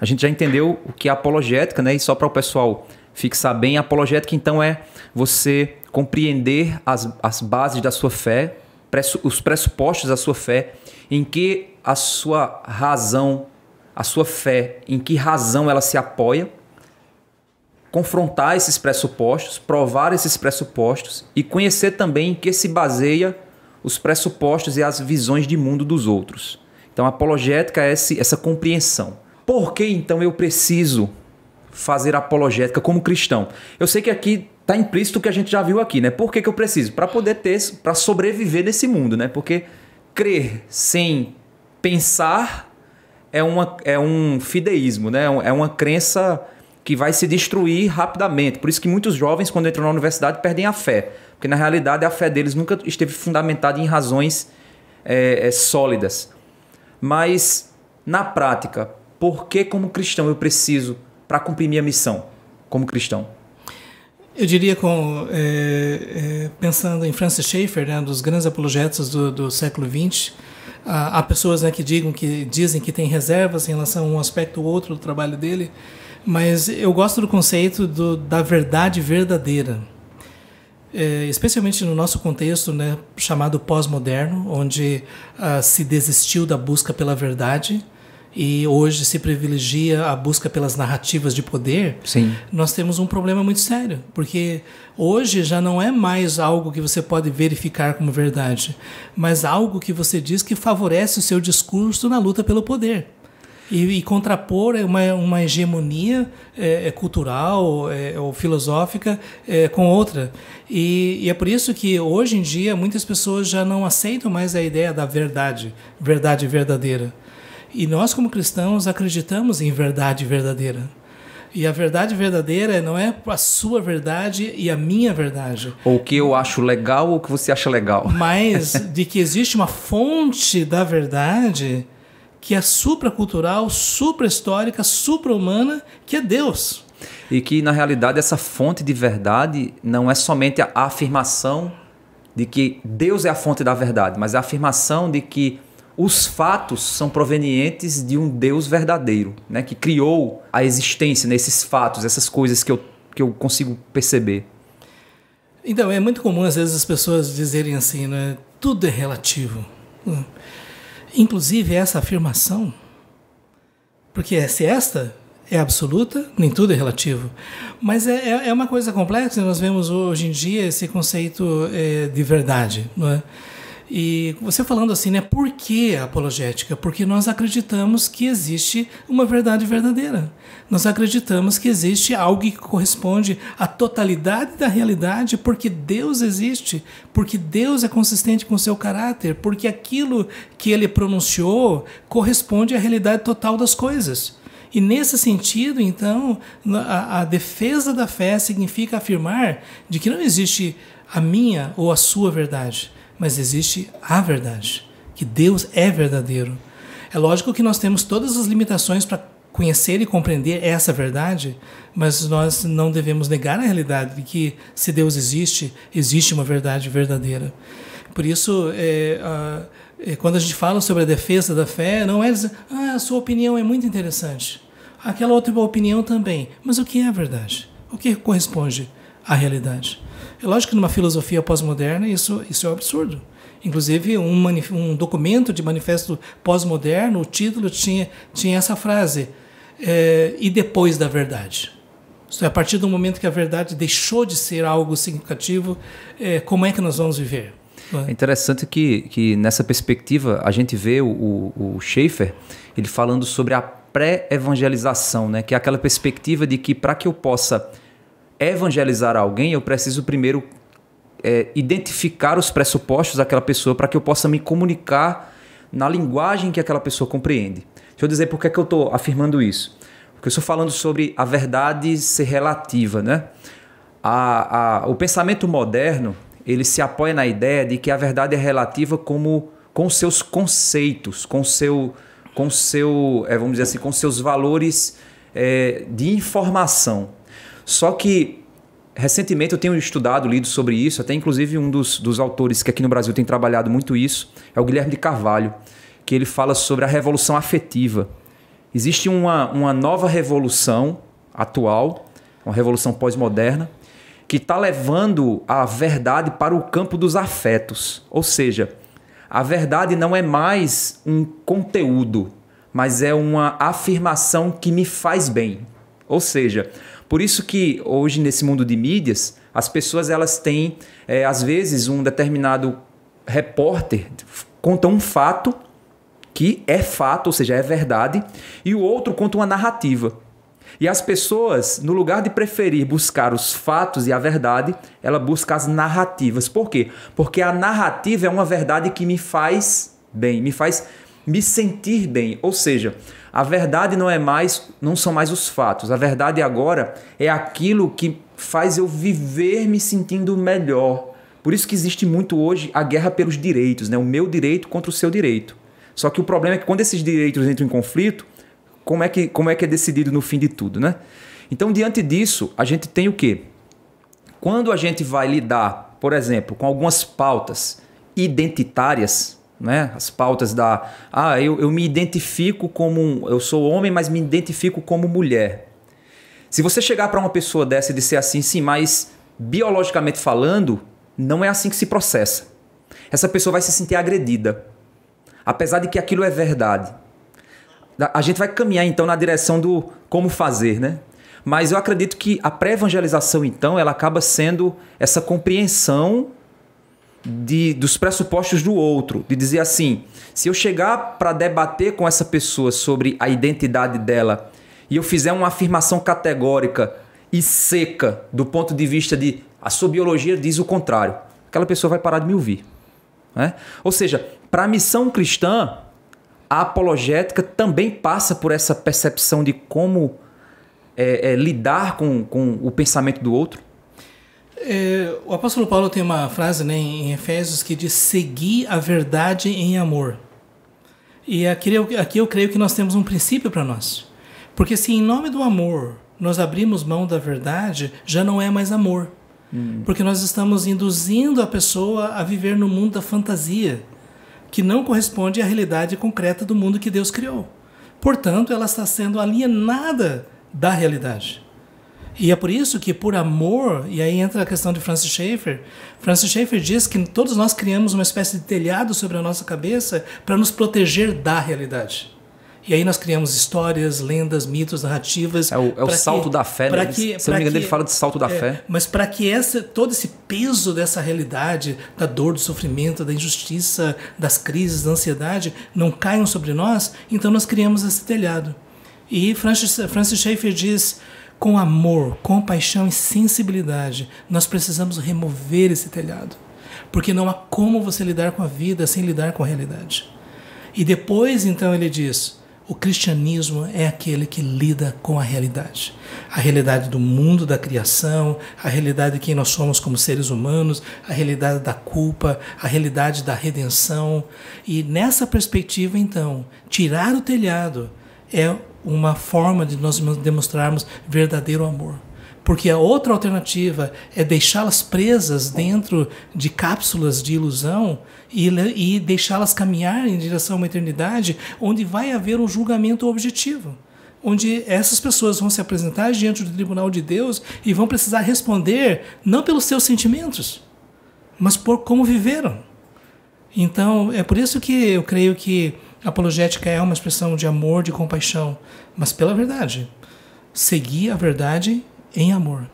A gente já entendeu o que é apologética, né? E só para o pessoal fixar bem, apologética então é você compreender as, as bases da sua fé, os pressupostos da sua fé, em que a sua razão, a sua fé, em que razão ela se apoia, confrontar esses pressupostos, provar esses pressupostos e conhecer também em que se baseia os pressupostos e as visões de mundo dos outros. Então, apologética é essa compreensão. Por que então eu preciso fazer apologética como cristão? Eu sei que aqui está implícito o que a gente já viu aqui, né? Por que, que eu preciso? Para poder ter, para sobreviver nesse mundo, né? Porque crer sem pensar é, uma, é um fideísmo, né? É, é uma crença que vai se destruir rapidamente. Por isso que muitos jovens, quando entram na universidade, perdem a fé. Porque, na realidade, a fé deles nunca esteve fundamentada em razões é, é, sólidas. Mas, na prática, por que, como cristão, eu preciso para cumprir minha missão como cristão? Eu diria, com, é, é, pensando em Francis Schaeffer, né, um dos grandes apologetas do, do século XX, há, há pessoas né, que, digam, que dizem que tem reservas em relação a um aspecto ou outro do trabalho dele, mas eu gosto do conceito do, da verdade verdadeira. É, especialmente no nosso contexto né, chamado pós-moderno, onde ah, se desistiu da busca pela verdade, e hoje se privilegia a busca pelas narrativas de poder, Sim. nós temos um problema muito sério, porque hoje já não é mais algo que você pode verificar como verdade, mas algo que você diz que favorece o seu discurso na luta pelo poder. E, e contrapor é uma, uma hegemonia é, é, cultural é, ou filosófica é, com outra. E, e é por isso que hoje em dia muitas pessoas já não aceitam mais a ideia da verdade, verdade verdadeira e nós, como cristãos, acreditamos em verdade verdadeira. E a verdade verdadeira não é a sua verdade e a minha verdade. Ou o que eu acho legal ou o que você acha legal. Mas de que existe uma fonte da verdade que é supracultural, suprahistórica, supra-humana, que é Deus. E que, na realidade, essa fonte de verdade não é somente a afirmação de que Deus é a fonte da verdade, mas é a afirmação de que os fatos são provenientes de um Deus verdadeiro, né? Que criou a existência nesses né? fatos, essas coisas que eu, que eu consigo perceber. Então, é muito comum às vezes as pessoas dizerem assim, né? Tudo é relativo. Inclusive essa afirmação, porque é, se esta é absoluta, nem tudo é relativo. Mas é, é, é uma coisa complexa, nós vemos hoje em dia esse conceito é, de verdade. Não é? E você falando assim, né? Por que a apologética? Porque nós acreditamos que existe uma verdade verdadeira. Nós acreditamos que existe algo que corresponde à totalidade da realidade, porque Deus existe, porque Deus é consistente com o seu caráter, porque aquilo que ele pronunciou corresponde à realidade total das coisas. E nesse sentido, então, a, a, defesa da fé significa afirmar de que não existe a minha ou a sua verdade, mas existe a verdade, que Deus é verdadeiro. É lógico que nós temos todas as limitações para conhecer e compreender essa verdade, mas nós não devemos negar a realidade de que se Deus existe, existe uma verdade verdadeira. Por isso, é, a, é, quando a gente fala sobre a defesa da fé, não é dizer, ah, a sua opinião é muito interessante, aquela outra opinião também, mas o que é a verdade? O que corresponde à realidade? É lógico que numa filosofia pós-moderna isso, isso é um absurdo. Inclusive, um, um documento de manifesto pós-moderno, o título tinha, tinha essa frase, é, e depois da verdade. Isto é, a partir do momento que a verdade deixou de ser algo significativo, é, como é que nós vamos viver? É? é interessante que, que nessa perspectiva a gente vê o, o, o Schaefer ele falando sobre a pré-evangelização, né? que é aquela perspectiva de que para que eu possa evangelizar alguém, eu preciso primeiro é, identificar os pressupostos daquela pessoa para que eu possa me comunicar na linguagem que aquela pessoa compreende. Deixa eu dizer por que, é que eu estou afirmando isso. Porque eu estou falando sobre a verdade ser relativa, né? A, a, o pensamento moderno ele se apoia na ideia de que a verdade é relativa como com seus conceitos, com seu, com seu, é, vamos dizer assim, com seus valores é, de informação. Só que recentemente eu tenho estudado, lido sobre isso, até inclusive um dos, dos autores que aqui no Brasil tem trabalhado muito isso é o Guilherme de Carvalho, que ele fala sobre a revolução afetiva. Existe uma, uma nova revolução atual, uma revolução pós-moderna, que está levando a verdade para o campo dos afetos. Ou seja, a verdade não é mais um conteúdo, mas é uma afirmação que me faz bem. Ou seja, por isso que hoje nesse mundo de mídias, as pessoas elas têm é, às vezes um determinado repórter conta um fato que é fato, ou seja, é verdade, e o outro conta uma narrativa. E as pessoas, no lugar de preferir buscar os fatos e a verdade, ela busca as narrativas. Por quê? Porque a narrativa é uma verdade que me faz bem, me faz me sentir bem. Ou seja, a verdade não é mais, não são mais os fatos. A verdade agora é aquilo que faz eu viver me sentindo melhor. Por isso que existe muito hoje a guerra pelos direitos, né? O meu direito contra o seu direito. Só que o problema é que quando esses direitos entram em conflito, como é que, como é, que é decidido no fim de tudo, né? Então, diante disso, a gente tem o quê? Quando a gente vai lidar, por exemplo, com algumas pautas identitárias, né? As pautas da. Ah, eu, eu me identifico como. Um, eu sou homem, mas me identifico como mulher. Se você chegar para uma pessoa dessa e disser assim, sim, mas biologicamente falando, não é assim que se processa. Essa pessoa vai se sentir agredida. Apesar de que aquilo é verdade. A gente vai caminhar então na direção do como fazer, né? Mas eu acredito que a pré-evangelização, então, ela acaba sendo essa compreensão de, dos pressupostos do outro, de dizer assim, se eu chegar para debater com essa pessoa sobre a identidade dela e eu fizer uma afirmação categórica e seca do ponto de vista de a sua biologia diz o contrário, aquela pessoa vai parar de me ouvir. Né? Ou seja, para a missão cristã, a apologética também passa por essa percepção de como é, é, lidar com, com o pensamento do outro é, o apóstolo Paulo tem uma frase né, em Efésios que diz: seguir a verdade em amor. E aqui eu, aqui eu creio que nós temos um princípio para nós. Porque se em nome do amor nós abrimos mão da verdade, já não é mais amor. Hum. Porque nós estamos induzindo a pessoa a viver no mundo da fantasia, que não corresponde à realidade concreta do mundo que Deus criou. Portanto, ela está sendo alienada da realidade. E é por isso que, por amor, e aí entra a questão de Francis Schaeffer. Francis Schaeffer diz que todos nós criamos uma espécie de telhado sobre a nossa cabeça para nos proteger da realidade. E aí nós criamos histórias, lendas, mitos, narrativas. É o, é o salto que, da fé, né? Que, Se não me engano, ele fala de salto da é, fé. Mas para que essa, todo esse peso dessa realidade, da dor, do sofrimento, da injustiça, das crises, da ansiedade, não caiam sobre nós, então nós criamos esse telhado. E Francis, Francis Schaeffer diz com amor, compaixão e sensibilidade, nós precisamos remover esse telhado. Porque não há como você lidar com a vida sem lidar com a realidade. E depois, então, ele diz: o cristianismo é aquele que lida com a realidade. A realidade do mundo, da criação, a realidade de quem nós somos como seres humanos, a realidade da culpa, a realidade da redenção. E nessa perspectiva, então, tirar o telhado é uma forma de nós demonstrarmos verdadeiro amor. Porque a outra alternativa é deixá-las presas dentro de cápsulas de ilusão e, e deixá-las caminhar em direção a uma eternidade onde vai haver um julgamento objetivo onde essas pessoas vão se apresentar diante do tribunal de Deus e vão precisar responder não pelos seus sentimentos, mas por como viveram. Então, é por isso que eu creio que Apologética é uma expressão de amor, de compaixão, mas pela verdade. Seguir a verdade em amor.